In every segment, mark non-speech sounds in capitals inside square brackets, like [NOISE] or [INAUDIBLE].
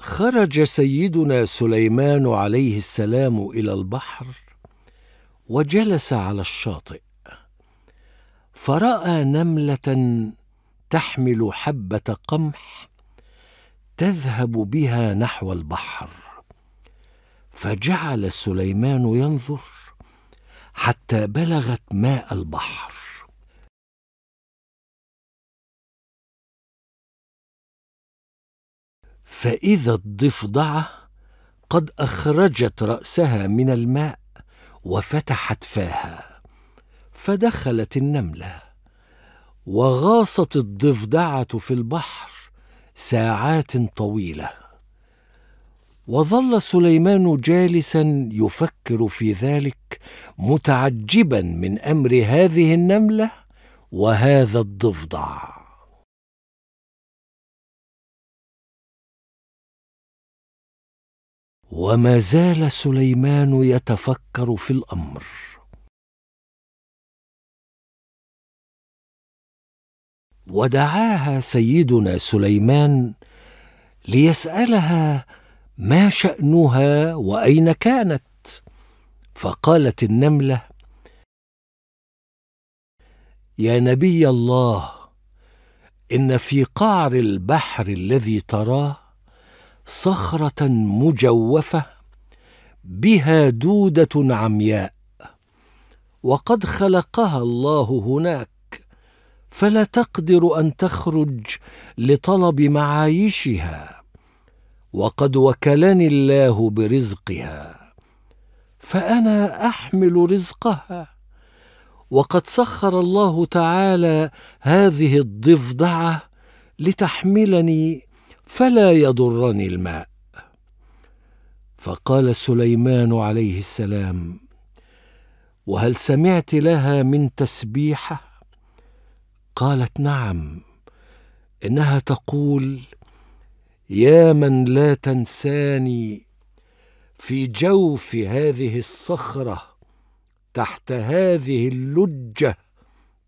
خرج سيدنا سليمان عليه السلام الى البحر وجلس على الشاطئ فراى نمله تحمل حبه قمح تذهب بها نحو البحر فجعل سليمان ينظر حتى بلغت ماء البحر فإذا الضفدعة قد أخرجت رأسها من الماء وفتحت فاها فدخلت النملة وغاصت الضفدعة في البحر ساعات طويلة وظل سليمان جالسا يفكر في ذلك متعجبا من أمر هذه النملة وهذا الضفدع وما زال سليمان يتفكر في الامر ودعاها سيدنا سليمان ليسالها ما شانها واين كانت فقالت النمله يا نبي الله ان في قعر البحر الذي تراه صخره مجوفه بها دوده عمياء وقد خلقها الله هناك فلا تقدر ان تخرج لطلب معايشها وقد وكلني الله برزقها فانا احمل رزقها وقد سخر الله تعالى هذه الضفدعه لتحملني فلا يضرني الماء فقال سليمان عليه السلام وهل سمعت لها من تسبيحه قالت نعم انها تقول يا من لا تنساني في جوف هذه الصخره تحت هذه اللجه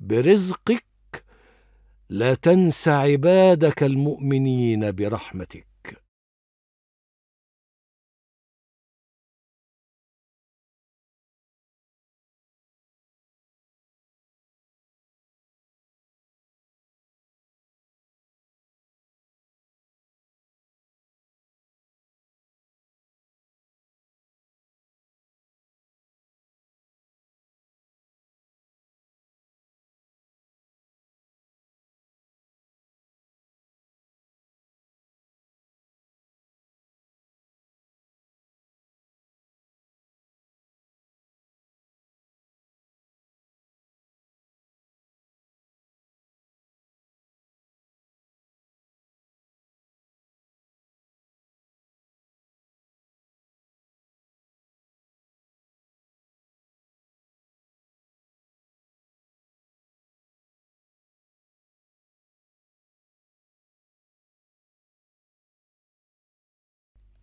برزقك لا تنس عبادك المؤمنين برحمتك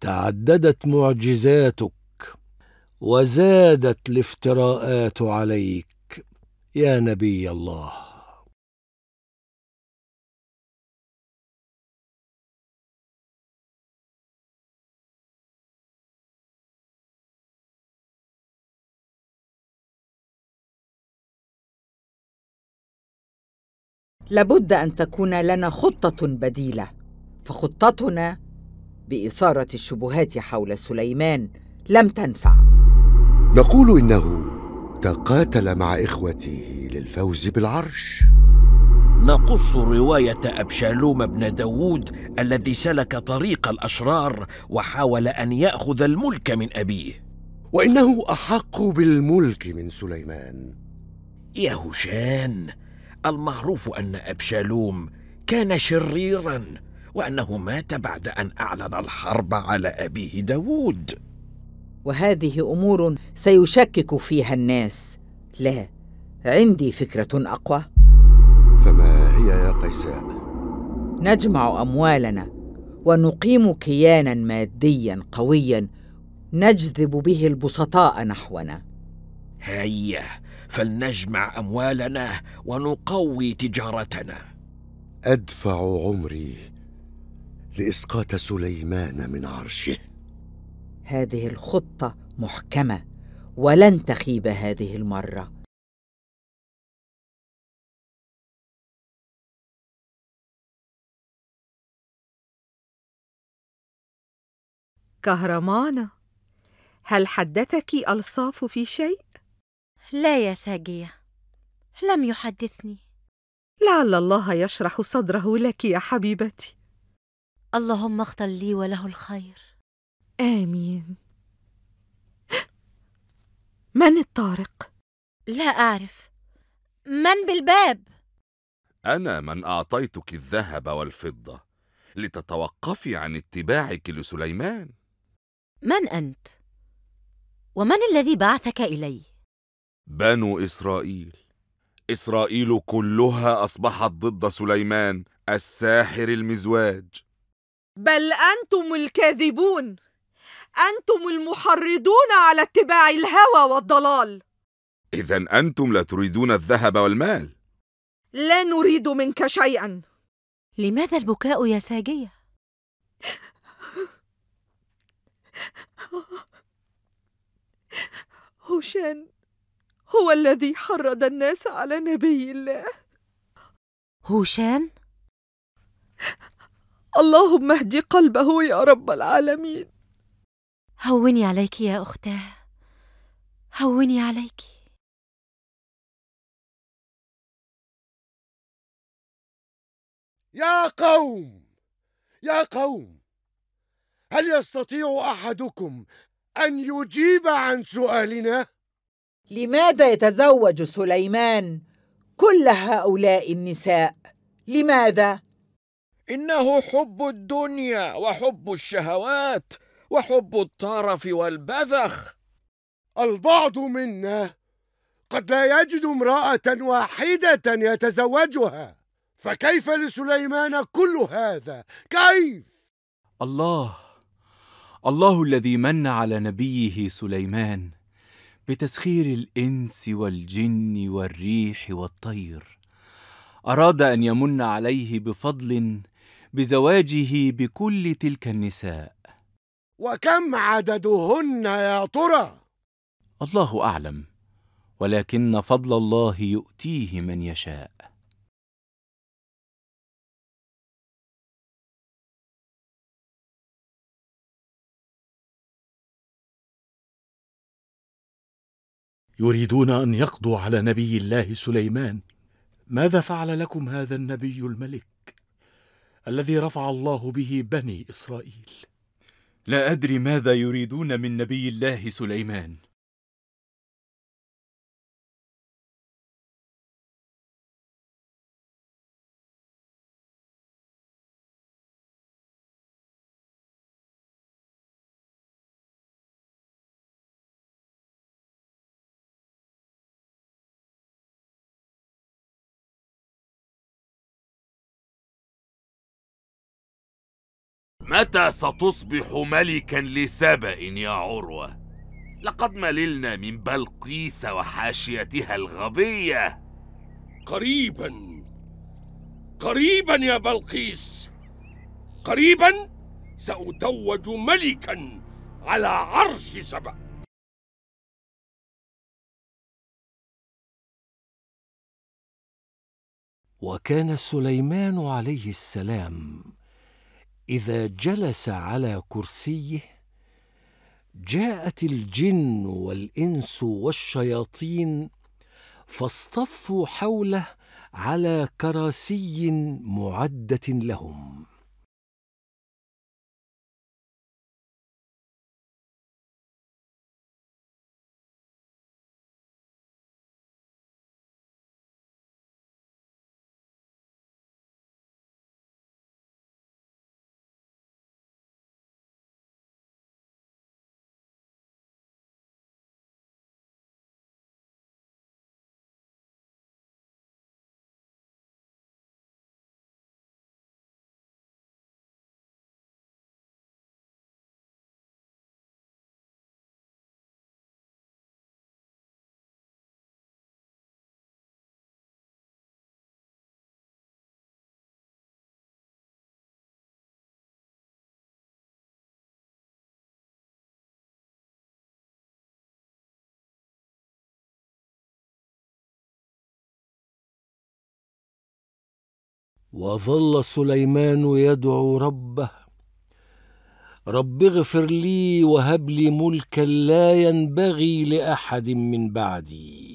تعددت معجزاتك وزادت الافتراءات عليك يا نبي الله لابد ان تكون لنا خطه بديله فخطتنا بإثارة الشبهات حول سليمان لم تنفع نقول إنه تقاتل مع إخوته للفوز بالعرش نقص رواية أبشالوم بن داود الذي سلك طريق الأشرار وحاول أن يأخذ الملك من أبيه وإنه أحق بالملك من سليمان يا هشان المعروف أن أبشالوم كان شريرا وأنه مات بعد أن أعلن الحرب على أبيه داوود وهذه أمور سيشكك فيها الناس لا عندي فكرة أقوى فما هي يا قيساء؟ نجمع أموالنا ونقيم كيانا ماديا قويا نجذب به البسطاء نحونا هيا فلنجمع اموالنا ونقوي تجارتنا ادفع عمري لإسقاط سليمان من عرشه هذه الخطة محكمة ولن تخيب هذه المرة كهرمانة هل حدثك ألصاف في شيء؟ لا يا ساجية لم يحدثني لعل الله يشرح صدره لك يا حبيبتي اللهم اختر لي وله الخير آمين من الطارق؟ لا أعرف من بالباب؟ أنا من أعطيتك الذهب والفضة لتتوقفي عن اتباعك لسليمان من أنت؟ ومن الذي بعثك إلي؟ بنو إسرائيل إسرائيل كلها أصبحت ضد سليمان الساحر المزواج بل انتم الكاذبون انتم المحرضون على اتباع الهوى والضلال اذا انتم لا تريدون الذهب والمال لا نريد منك شيئا لماذا البكاء يا ساجيه هوشان هو الذي حرض الناس على نبي الله هوشان اللهم اهدي قلبه يا رب العالمين هوني عليك يا أختاه هوني عليك يا قوم يا قوم هل يستطيع أحدكم أن يجيب عن سؤالنا؟ لماذا يتزوج سليمان كل هؤلاء النساء؟ لماذا؟ انه حب الدنيا وحب الشهوات وحب الطرف والبذخ البعض منا قد لا يجد امراه واحده يتزوجها فكيف لسليمان كل هذا كيف الله الله الذي من على نبيه سليمان بتسخير الانس والجن والريح والطير اراد ان يمن عليه بفضل بزواجه بكل تلك النساء وكم عددهن يا ترى الله اعلم ولكن فضل الله يؤتيه من يشاء يريدون ان يقضوا على نبي الله سليمان ماذا فعل لكم هذا النبي الملك الذي رفع الله به بني إسرائيل لا أدري ماذا يريدون من نبي الله سليمان متى ستصبح ملكا لسبأ يا عروة؟ لقد مللنا من بلقيس وحاشيتها الغبية قريبا قريبا يا بلقيس قريبا سأتوج ملكا على عرش سبأ وكان سليمان عليه السلام اذا جلس على كرسيه جاءت الجن والانس والشياطين فاصطفوا حوله على كراسي معده لهم وظل سليمان يدعو ربه رب اغفر لي وهب لي ملكا لا ينبغي لاحد من بعدي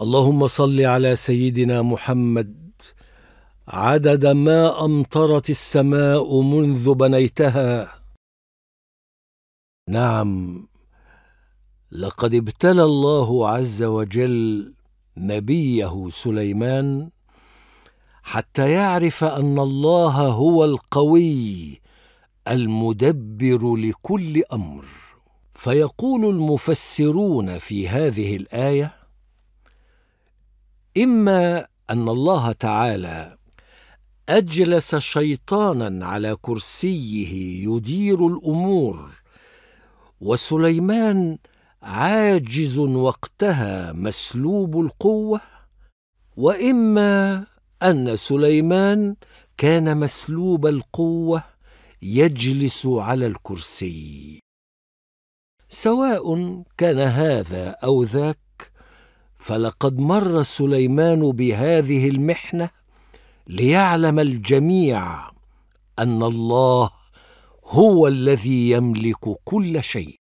اللهم صل على سيدنا محمد عدد ما امطرت السماء منذ بنيتها نعم لقد ابتلى الله عز وجل نبيه سليمان حتى يعرف ان الله هو القوي المدبر لكل امر فيقول المفسرون في هذه الايه اما ان الله تعالى اجلس شيطانا على كرسيه يدير الامور وسليمان عاجز وقتها مسلوب القوه واما ان سليمان كان مسلوب القوه يجلس على الكرسي سواء كان هذا او ذاك فلقد مر سليمان بهذه المحنه ليعلم الجميع ان الله هو الذي يملك كل شيء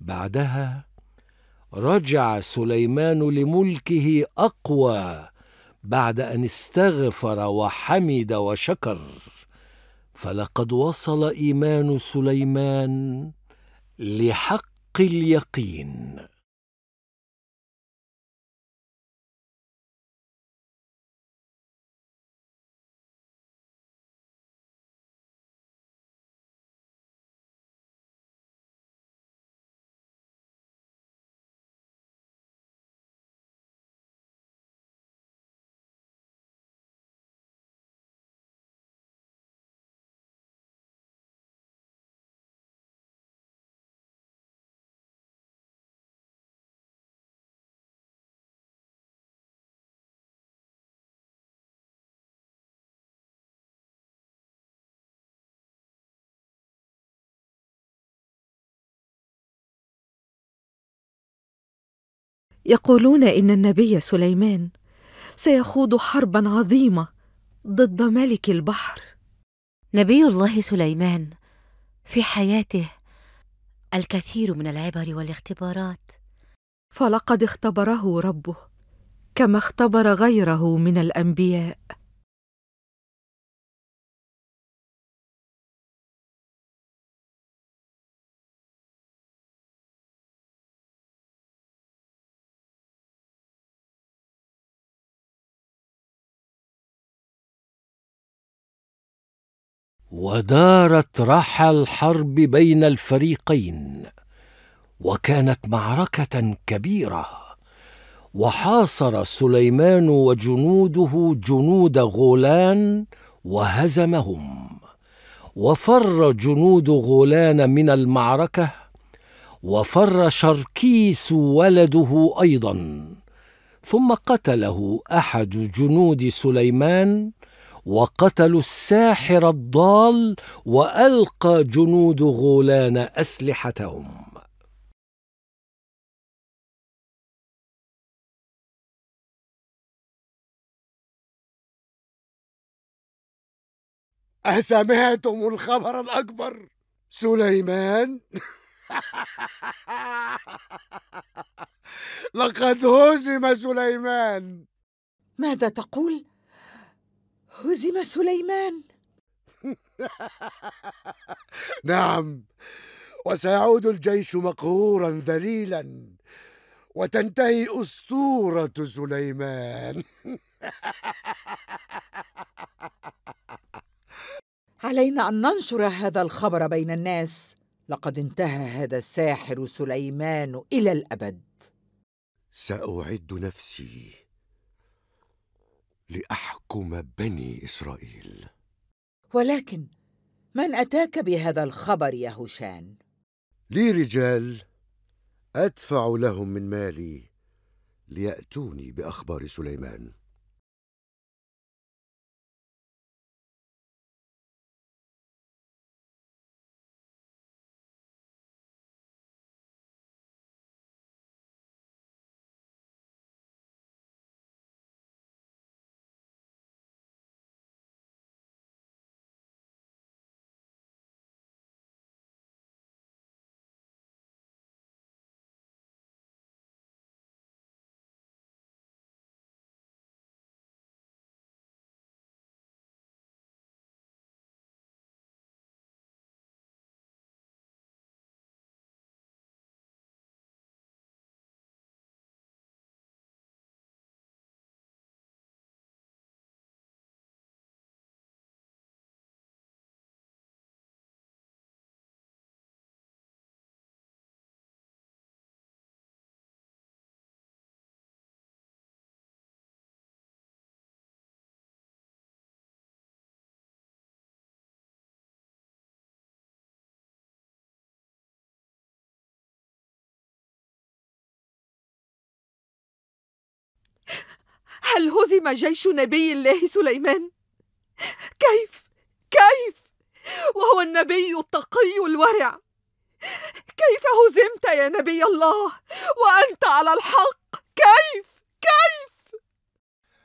بعدها رجع سليمان لملكه اقوى بعد ان استغفر وحمد وشكر فلقد وصل ايمان سليمان لحق اليقين يقولون ان النبي سليمان سيخوض حربا عظيمه ضد ملك البحر نبي الله سليمان في حياته الكثير من العبر والاختبارات فلقد اختبره ربه كما اختبر غيره من الانبياء ودارت رحى الحرب بين الفريقين وكانت معركه كبيره وحاصر سليمان وجنوده جنود غولان وهزمهم وفر جنود غولان من المعركه وفر شركيس ولده ايضا ثم قتله احد جنود سليمان وقتلوا الساحر الضال والقى جنود غولان اسلحتهم أسمعتم الخبر الأكبر سليمان [LAUGHS] لقد هزم سليمان ماذا تقول؟ هزم سليمان [LAUGHS] نعم وسيعود الجيش مقهورا ذليلا وتنتهي اسطوره سليمان [LAUGHS] علينا ان ننشر هذا الخبر بين الناس لقد انتهى هذا الساحر سليمان الى الابد ساعد نفسي لأحكم بني إسرائيل ولكن من أتاك بهذا الخبر يا هشان لي رجال أدفع لهم من مالي ليأتوني بأخبار سليمان هل هزم جيش نبي الله سليمان كيف كيف وهو النبي التقي الورع كيف هزمت يا نبي الله وانت على الحق كيف كيف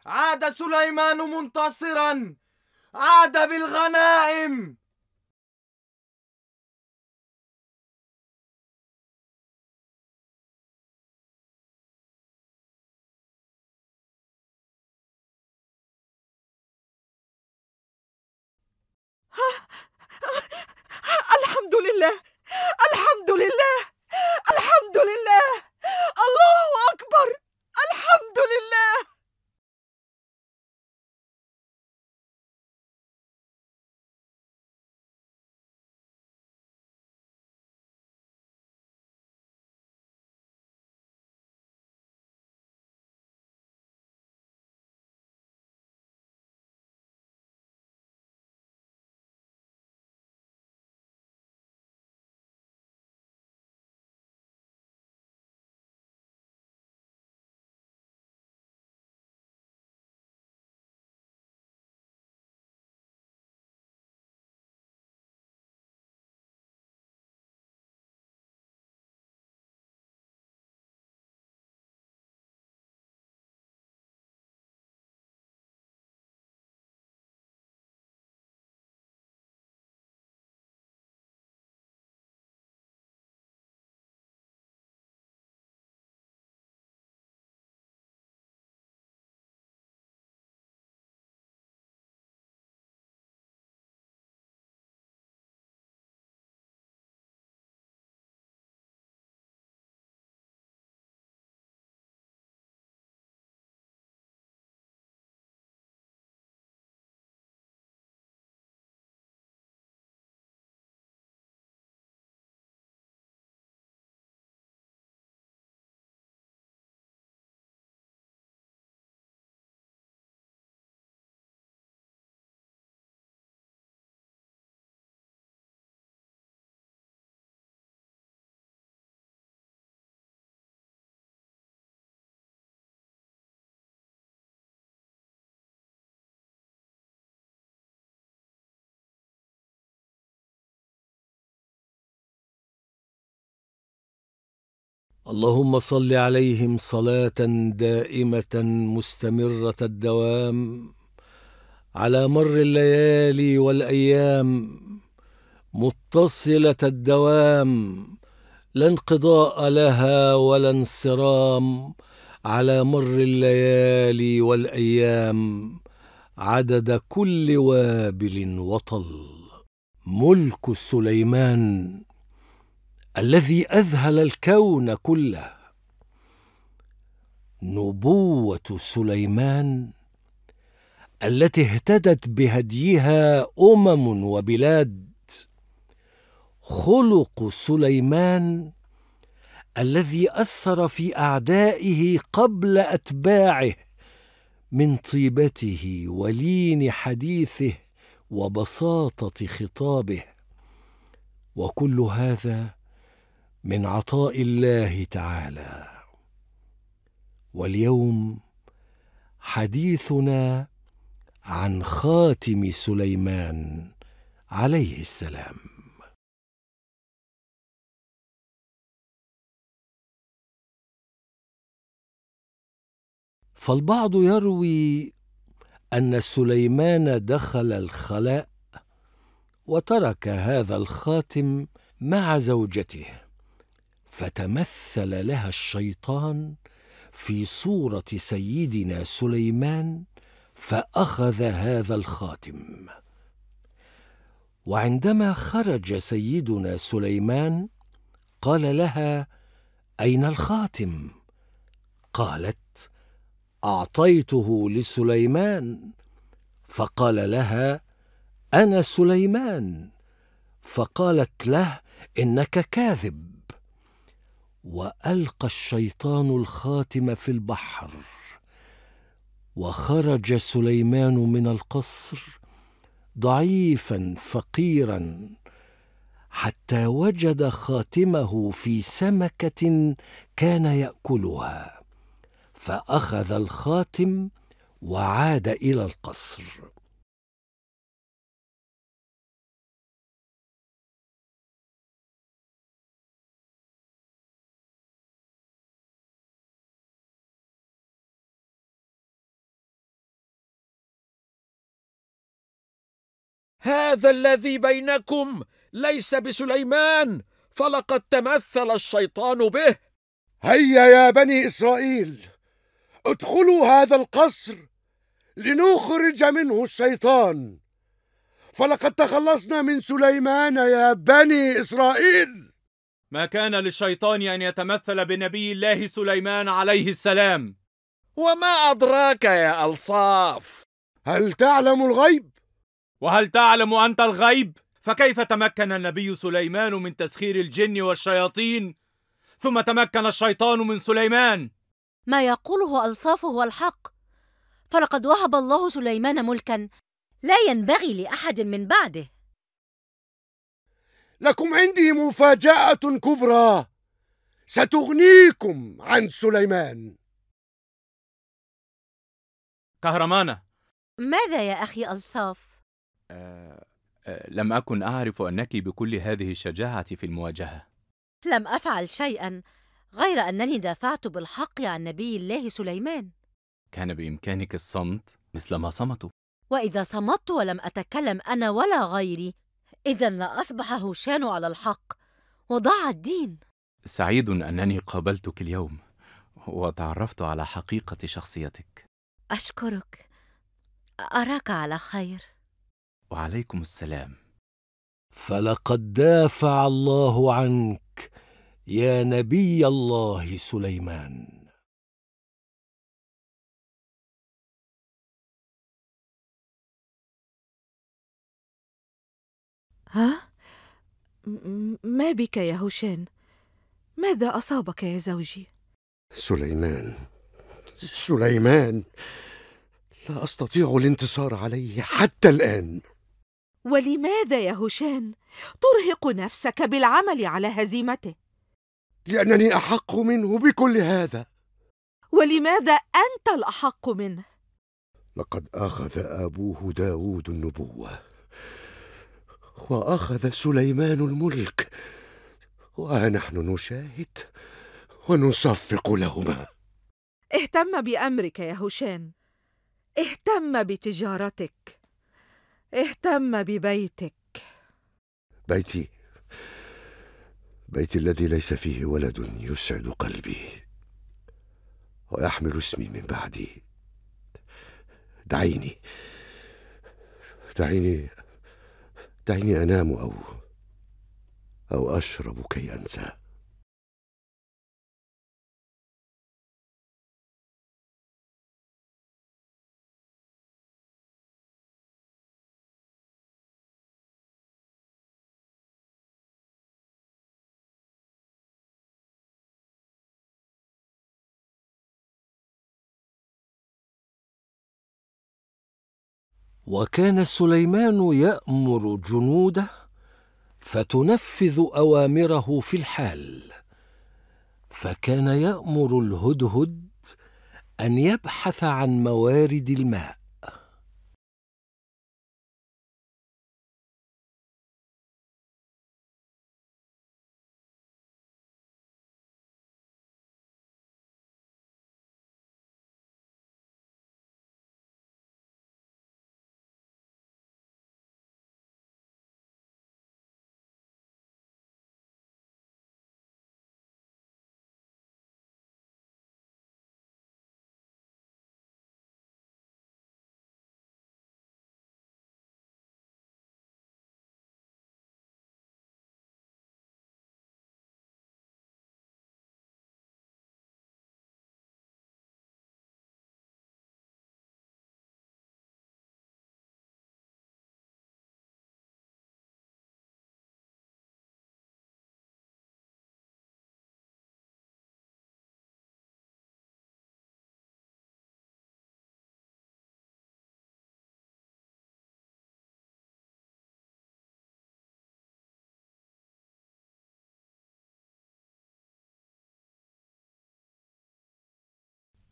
عاد سليمان منتصرا عاد بالغنائم الحمد لله الحمد لله الحمد لله الله أكبر اللهم صل عليهم صلاه دائمه مستمره الدوام على مر الليالي والايام متصله الدوام لا انقضاء لها ولا انصرام على مر الليالي والايام عدد كل وابل وطل ملك سليمان الذي اذهل الكون كله نبوه سليمان التي اهتدت بهديها امم وبلاد خلق سليمان الذي اثر في اعدائه قبل اتباعه من طيبته ولين حديثه وبساطه خطابه وكل هذا من عطاء الله تعالى واليوم حديثنا عن خاتم سليمان عليه السلام فالبعض يروي ان سليمان دخل الخلاء وترك هذا الخاتم مع زوجته فتمثل لها الشيطان في صوره سيدنا سليمان فاخذ هذا الخاتم وعندما خرج سيدنا سليمان قال لها اين الخاتم قالت اعطيته لسليمان فقال لها انا سليمان فقالت له انك كاذب والقى الشيطان الخاتم في البحر وخرج سليمان من القصر ضعيفا فقيرا حتى وجد خاتمه في سمكه كان ياكلها فاخذ الخاتم وعاد الى القصر هذا الذي بينكم ليس بسليمان فلقد تمثل الشيطان به هيا يا بني اسرائيل ادخلوا هذا القصر لنخرج منه الشيطان فلقد تخلصنا من سليمان يا بني اسرائيل ما كان للشيطان ان يتمثل بنبي الله سليمان عليه السلام وما ادراك يا الصاف هل تعلم الغيب وهل تعلم انت الغيب فكيف تمكن النبي سليمان من تسخير الجن والشياطين ثم تمكن الشيطان من سليمان ما يقوله الصاف هو الحق فلقد وهب الله سليمان ملكا لا ينبغي لاحد من بعده لكم عندي مفاجاه كبرى ستغنيكم عن سليمان كهرمانه ماذا يا اخي الصاف آه، آه، لم أكن أعرف أنك بكل هذه الشجاعة في المواجهة لم أفعل شيئا غير أنني دافعت بالحق عن نبي الله سليمان كان بإمكانك الصمت مثلما صمتوا وإذا صمت ولم أتكلم أنا ولا غيري إذا لأصبح هوشان على الحق وضاع الدين سعيد أنني قابلتك اليوم وتعرفت على حقيقة شخصيتك أشكرك أراك على خير وعليكم السلام فلقد دافع الله عنك يا نبي الله سليمان ها؟ ما بك يا هوشان؟ ماذا أصابك يا زوجي؟ سليمان سليمان لا أستطيع الانتصار عليه حتى الآن ولماذا يا هشام ترهق نفسك بالعمل على هزيمته لانني احق منه بكل هذا ولماذا انت الاحق منه لقد اخذ ابوه داود النبوه واخذ سليمان الملك وها نحن نشاهد ونصفق لهما اهتم بامرك يا هشام اهتم بتجارتك اهتم ببيتك بيتي بيتي الذي ليس فيه ولد يسعد قلبي ويحمل اسمي من بعدي دعيني دعيني دعيني انام او او اشرب كي انسى وكان سليمان يامر جنوده فتنفذ اوامره في الحال فكان يامر الهدهد ان يبحث عن موارد الماء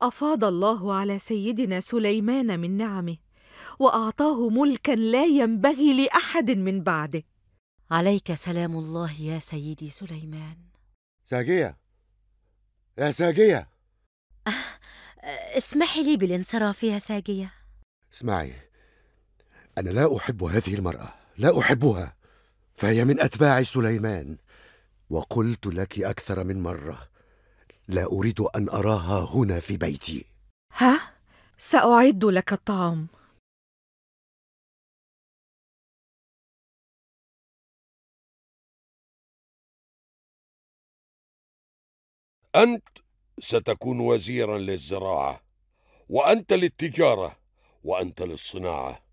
افاض الله على سيدنا سليمان من نعمه واعطاه ملكا لا ينبغي لاحد من بعده عليك سلام الله يا سيدي سليمان ساجيه يا ساجيه أه، اسمحي لي بالانصراف يا ساجيه اسمعي انا لا احب هذه المراه لا احبها فهي من اتباع سليمان وقلت لك اكثر من مره لا أريد أن أراها هنا في بيتي ها؟ سأعد لك الطعام أنت ستكون وزيرا للزراعة وأنت للتجارة وأنت للصناعة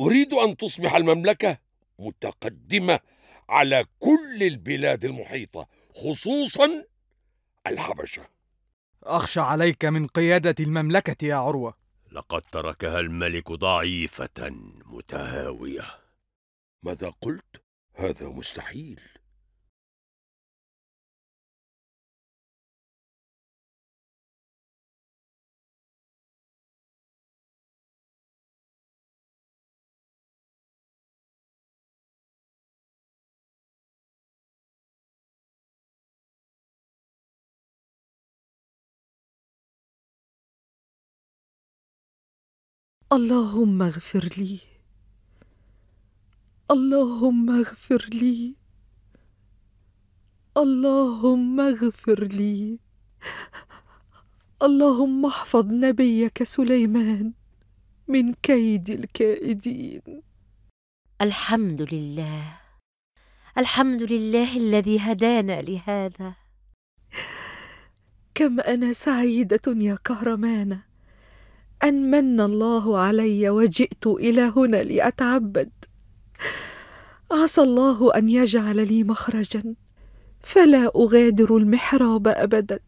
أريد أن تصبح المملكة متقدمة على كل البلاد المحيطة خصوصا الحبشة أخشى عليك من قيادة المملكة يا عروة لقد تركها الملك ضعيفة متهاوية ماذا قلت؟ هذا مستحيل اللهم اغفر لي اللهم اغفر لي اللهم اغفر لي اللهم احفظ نبيك سليمان من كيد الكائدين الحمد لله الحمد لله الذي هدانا لهذا كم انا سعيده يا كهرمانه أن من الله علي وجئت إلى هنا لأتعبد عسى الله أن يجعل لي مخرجا فلا أغادر المحراب أبدا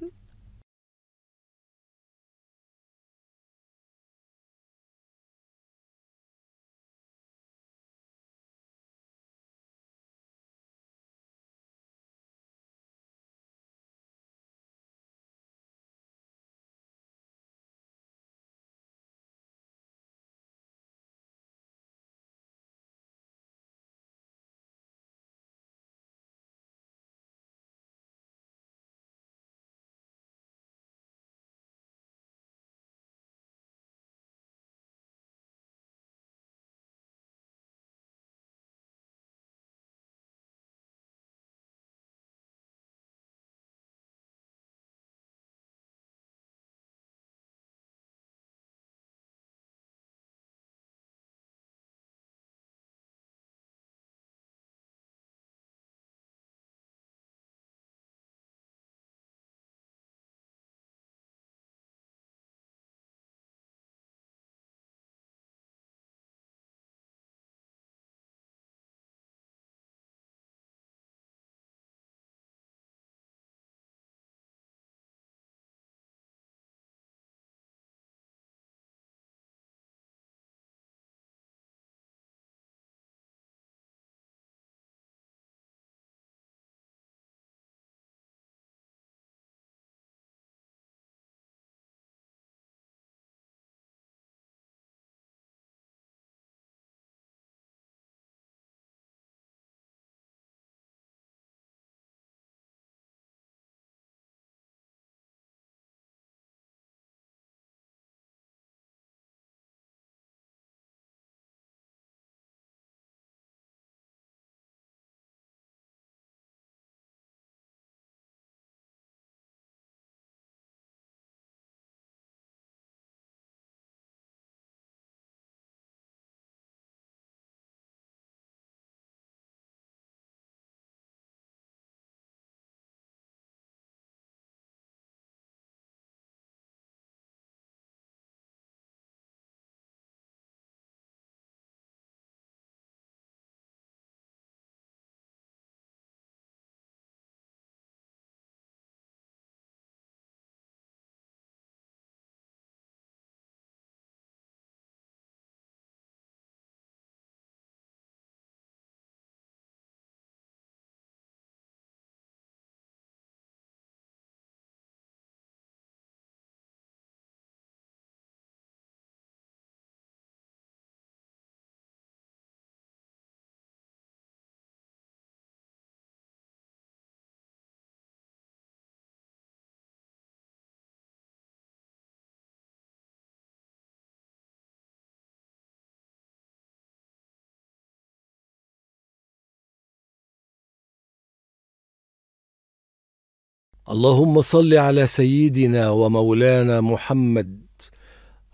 اللهم صل على سيدنا ومولانا محمد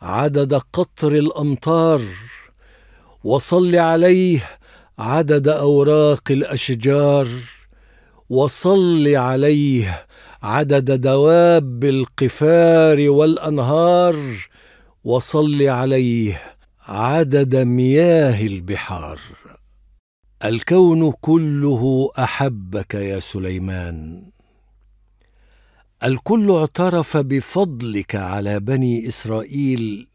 عدد قطر الامطار وصل عليه عدد اوراق الاشجار وصل عليه عدد دواب القفار والانهار وصل عليه عدد مياه البحار الكون كله احبك يا سليمان الكل اعترف بفضلك على بني اسرائيل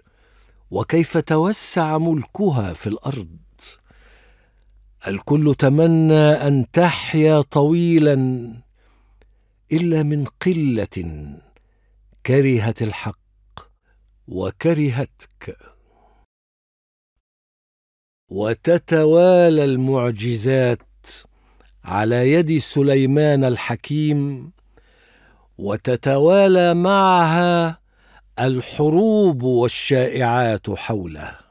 وكيف توسع ملكها في الارض الكل تمنى ان تحيا طويلا الا من قله كرهت الحق وكرهتك وتتوالى المعجزات على يد سليمان الحكيم وتتوالى معها الحروب والشائعات حوله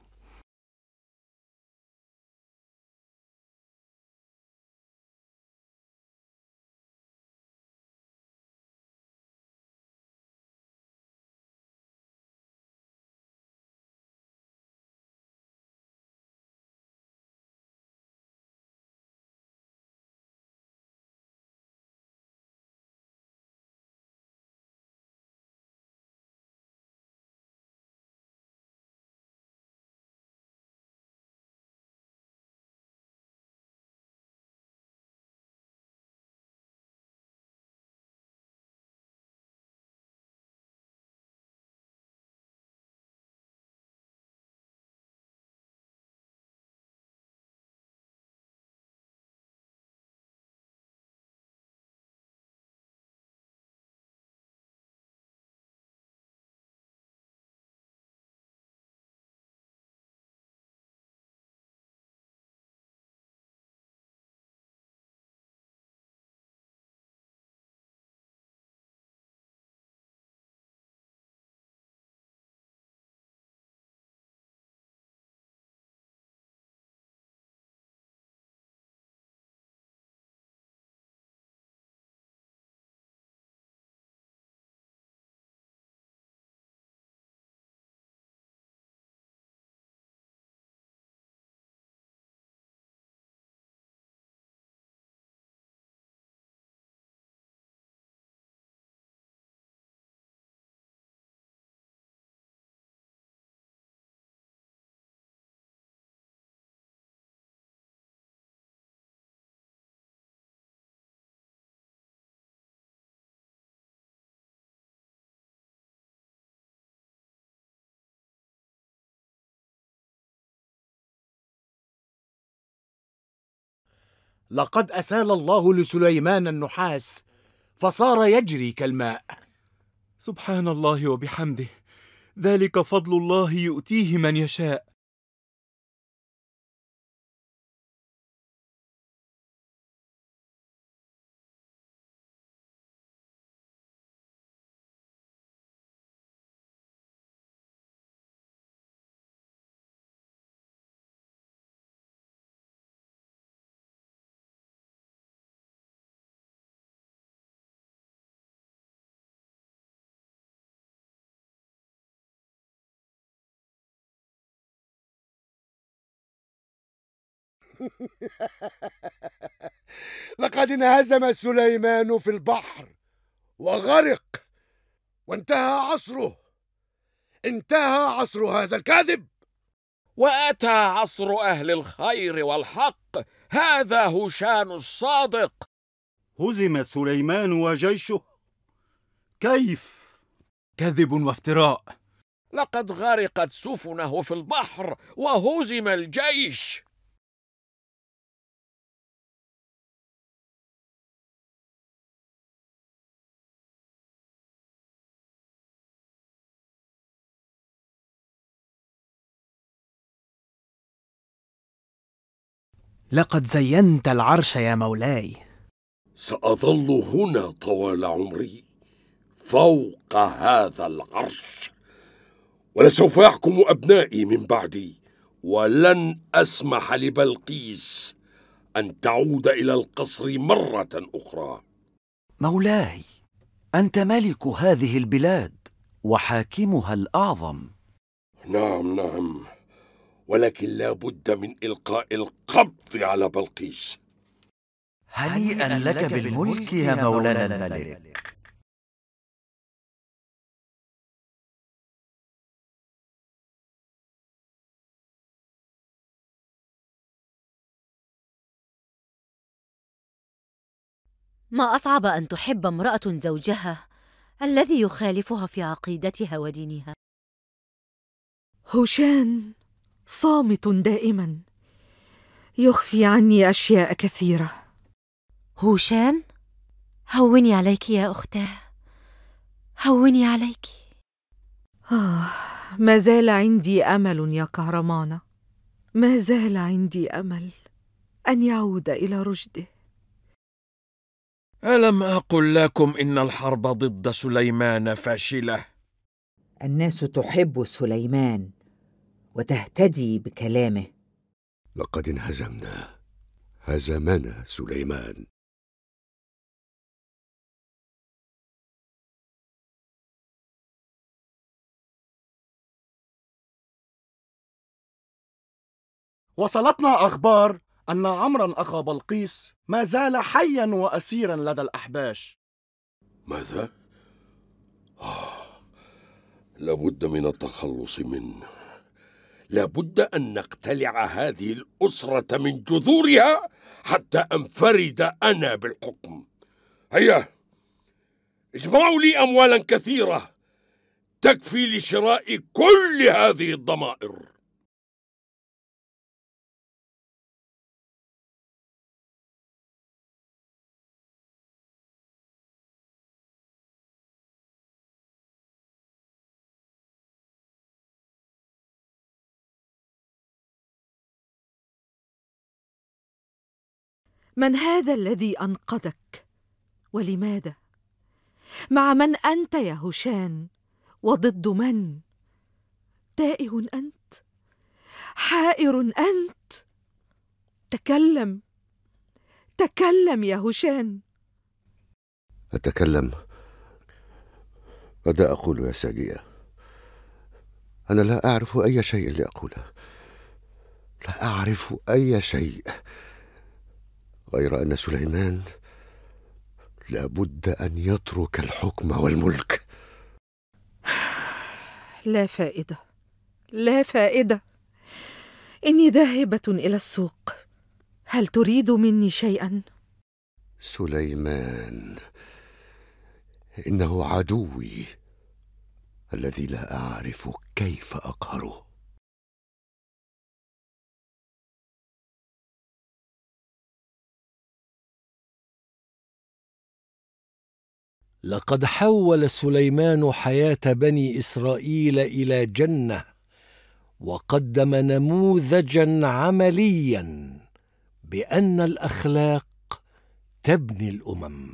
لقد اسال الله لسليمان النحاس فصار يجري كالماء سبحان الله وبحمده ذلك فضل الله يؤتيه من يشاء [LAUGHS] لقد انهزم سليمان في البحر وغرق وانتهى عصره انتهى عصر هذا الكاذب واتى عصر اهل الخير والحق هذا هشام الصادق هزم سليمان وجيشه كيف كذب وافتراء لقد غرقت سفنه في البحر وهزم الجيش لقد زينت العرش يا مولاي ساظل هنا طوال عمري فوق هذا العرش ولسوف يحكم ابنائي من بعدي ولن اسمح لبلقيس ان تعود الى القصر مره اخرى مولاي انت ملك هذه البلاد وحاكمها الاعظم نعم نعم ولكن لا بد من إلقاء القبض على بلقيس هنيئا لك بالملك يا مولانا الملك ما أصعب أن تحب امرأة زوجها الذي يخالفها في عقيدتها ودينها هوشان صامت دائما يخفي عني اشياء كثيره هوشان هوني عليك يا اختاه هوني عليك آه ما زال عندي امل يا كهرمانه ما زال عندي امل ان يعود الى رشده الم اقل لكم ان الحرب ضد سليمان فاشله الناس تحب سليمان وتهتدي بكلامه لقد انهزمنا هزمنا سليمان وصلتنا أخبار أن عمرا أخا بلقيس ما زال حيا وأسيرا لدى الأحباش ماذا؟ آه، لابد من التخلص منه لابد أن نقتلع هذه الأسرة من جذورها حتى أنفرد أنا بالحكم هيا اجمعوا لي أموالا كثيرة تكفي لشراء كل هذه الضمائر من هذا الذي انقذك ولماذا مع من انت يا هشان وضد من تائه انت حائر انت تكلم تكلم يا هشان اتكلم ماذا اقول يا ساجيه انا لا اعرف اي شيء لاقوله لا اعرف اي شيء غير ان سليمان لابد ان يترك الحكم والملك لا فائده لا فائده اني ذاهبه الى السوق هل تريد مني شيئا سليمان انه عدوي الذي لا اعرف كيف اقهره لقد حول سليمان حياه بني اسرائيل الى جنه وقدم نموذجا عمليا بان الاخلاق تبني الامم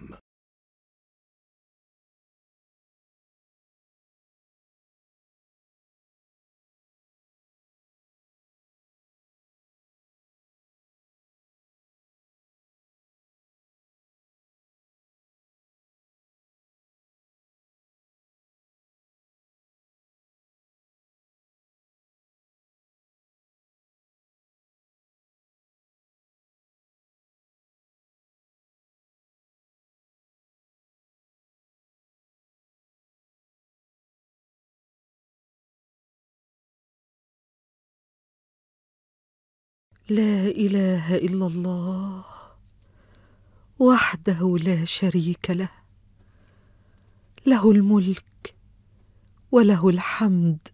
لا اله الا الله وحده لا شريك له له الملك وله الحمد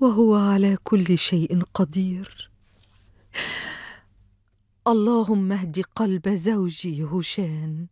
وهو على كل شيء قدير اللهم اهد قلب زوجي هشام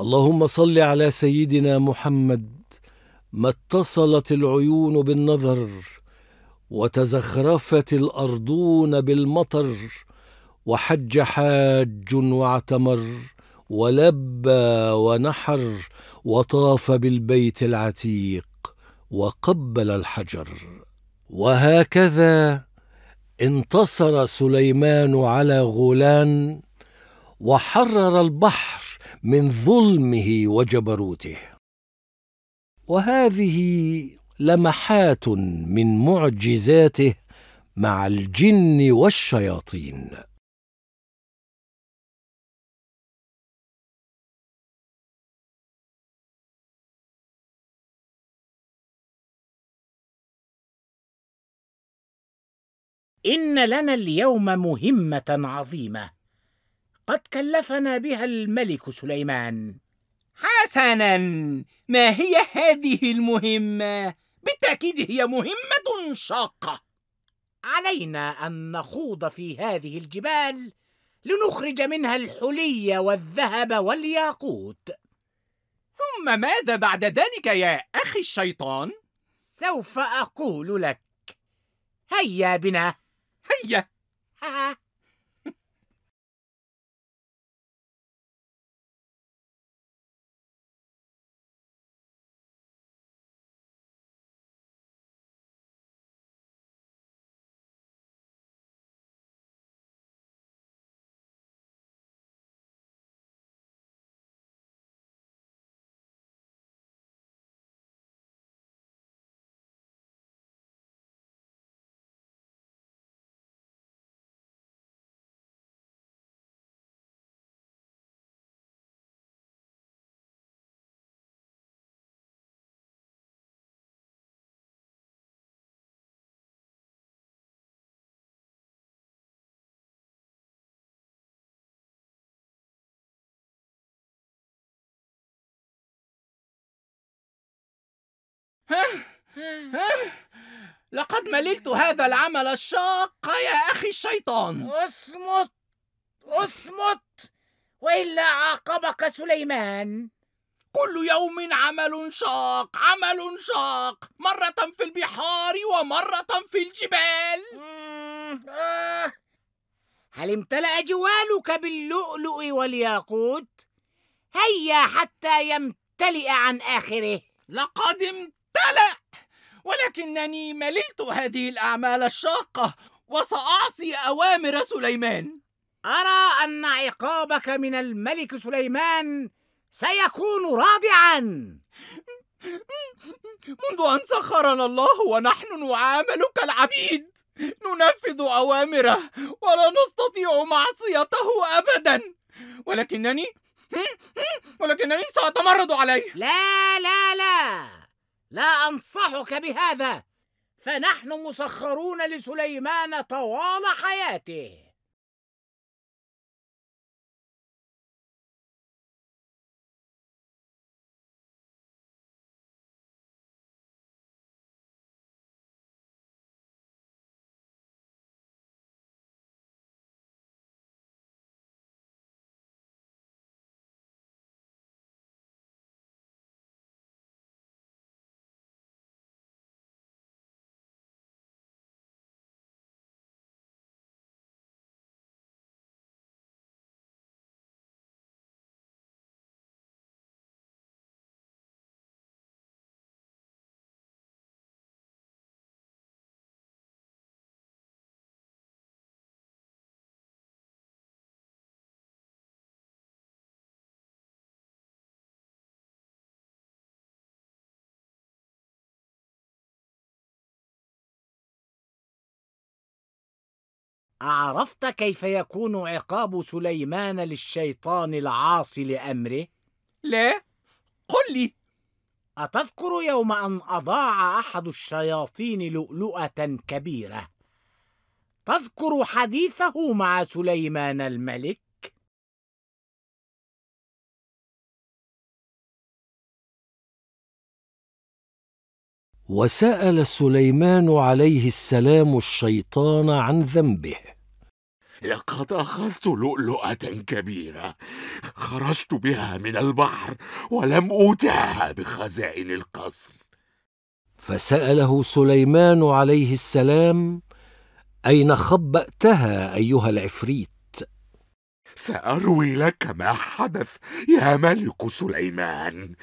اللهم صل على سيدنا محمد ما اتصلت العيون بالنظر وتزخرفت الارضون بالمطر وحج حاج واعتمر ولبى ونحر وطاف بالبيت العتيق وقبل الحجر وهكذا انتصر سليمان على غولان وحرر البحر من ظلمه وجبروته وهذه لمحات من معجزاته مع الجن والشياطين ان لنا اليوم مهمه عظيمه قد كلفنا بها الملك سليمان حسنا ما هي هذه المهمه بالتاكيد هي مهمه شاقه علينا ان نخوض في هذه الجبال لنخرج منها الحلي والذهب والياقوت ثم ماذا بعد ذلك يا اخي الشيطان سوف اقول لك هيا بنا هيا لقد مللت هذا العمل الشاق يا أخي الشيطان اصمت اصمت وإلا عاقبك سليمان كل يوم عمل شاق عمل شاق مرة في البحار ومرة في الجبال آه. هل امتلأ جوالك باللؤلؤ والياقوت؟ هيا حتى يمتلئ عن آخره لقد امتلأ ولكنني مللت هذه الأعمال الشاقة وسأعصي أوامر سليمان أرى أن عقابك من الملك سليمان سيكون رادعا منذ أن سخرنا الله ونحن نعامل كالعبيد ننفذ أوامره ولا نستطيع معصيته أبدا ولكنني ولكنني سأتمرد عليه لا لا لا لا أنصحك بهذا فنحن مسخرون لسليمان طوال حياته اعرفت كيف يكون عقاب سليمان للشيطان العاصي لامره لا قل لي اتذكر يوم ان اضاع احد الشياطين لؤلؤه كبيره تذكر حديثه مع سليمان الملك وسال سليمان عليه السلام الشيطان عن ذنبه لقد اخذت لؤلؤه كبيره خرجت بها من البحر ولم اوتها بخزائن القصر فساله سليمان عليه السلام اين خباتها ايها العفريت ساروي لك ما حدث يا ملك سليمان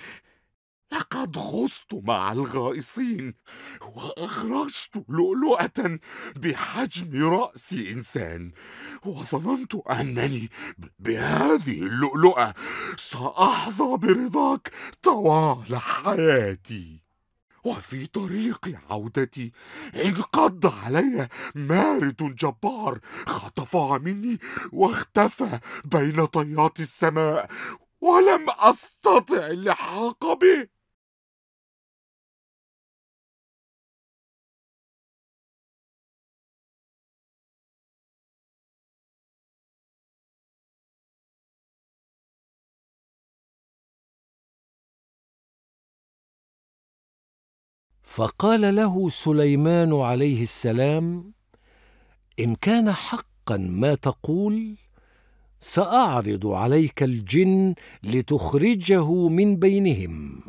لقد غصت مع الغائصين واخرجت لؤلؤه بحجم راس انسان وظننت انني بهذه اللؤلؤه ساحظى برضاك طوال حياتي وفي طريق عودتي انقض علي مارد جبار خطفها مني واختفى بين طيات السماء ولم استطع اللحاق به فقال له سليمان عليه السلام ان كان حقا ما تقول ساعرض عليك الجن لتخرجه من بينهم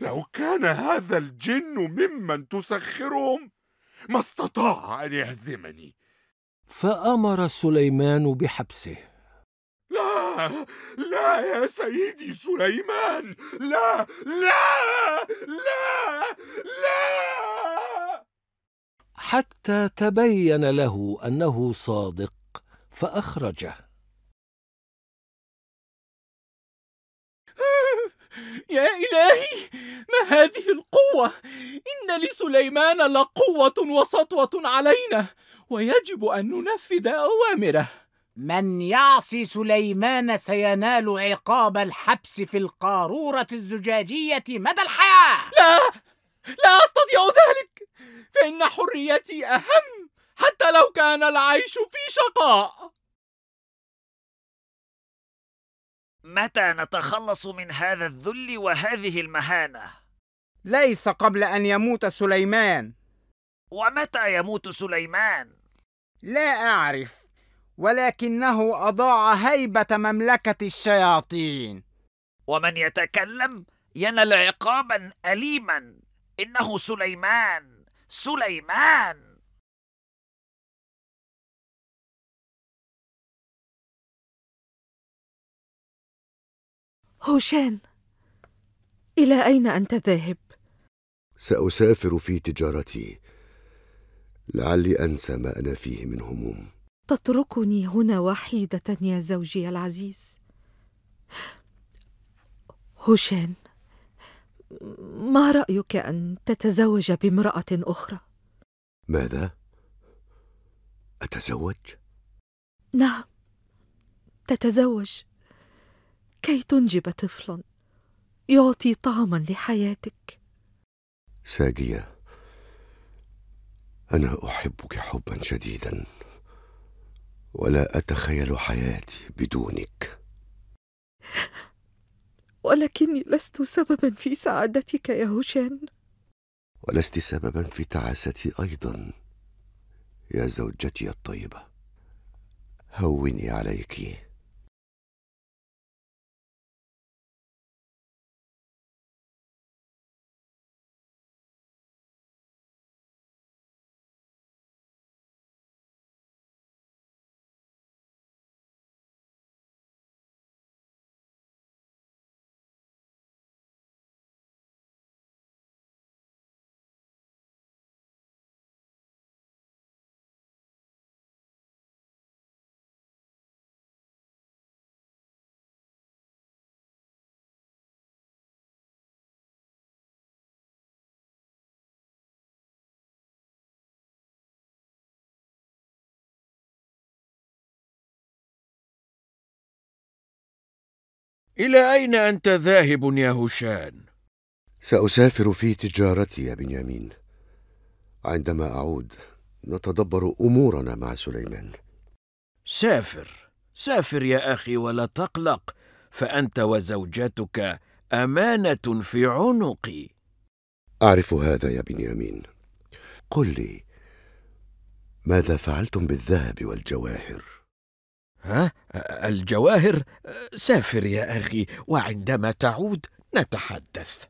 لو كان هذا الجن ممن تسخرهم ما استطاع ان يهزمني فامر سليمان بحبسه لا يا سيدي سليمان لا لا لا لا حتى تبين له أنه صادق فأخرجه يا إلهي ما هذه القوة إن لسليمان لقوة وسطوة علينا ويجب أن ننفذ أوامره من يعصي سليمان سينال عقاب الحبس في القارورة الزجاجية مدى الحياة لا لا أستطيع ذلك فإن حريتي أهم حتى لو كان العيش في شقاء متى نتخلص من هذا الذل وهذه المهانة؟ ليس قبل أن يموت سليمان ومتى يموت سليمان؟ لا أعرف ولكنه أضاع هيبة مملكة الشياطين ومن يتكلم ينال عقابا أليما إنه سليمان سليمان هوشان الى اين انت ذاهب ساسافر في تجارتي لعلي انسى ما انا فيه من هموم تتركني هنا وحيدة يا زوجي العزيز هوشان ما رأيك أن تتزوج بامرأة أخرى؟ ماذا؟ أتزوج؟ نعم تتزوج كي تنجب طفلا يعطي طعما لحياتك ساجية أنا أحبك حبا شديدا ولا اتخيل حياتي بدونك ولكني لست سببا في سعادتك يا هشام ولست سببا في تعاستي ايضا يا زوجتي الطيبه هوني عليكِ الى اين انت ذاهب يا هشان؟ ساسافر في تجارتي يا بنيامين عندما اعود نتدبر امورنا مع سليمان سافر سافر يا اخي ولا تقلق فانت وزوجتك امانه في عنقي اعرف هذا يا بنيامين قل لي ماذا فعلتم بالذهب والجواهر ها الجواهر سافر يا اخي وعندما تعود نتحدث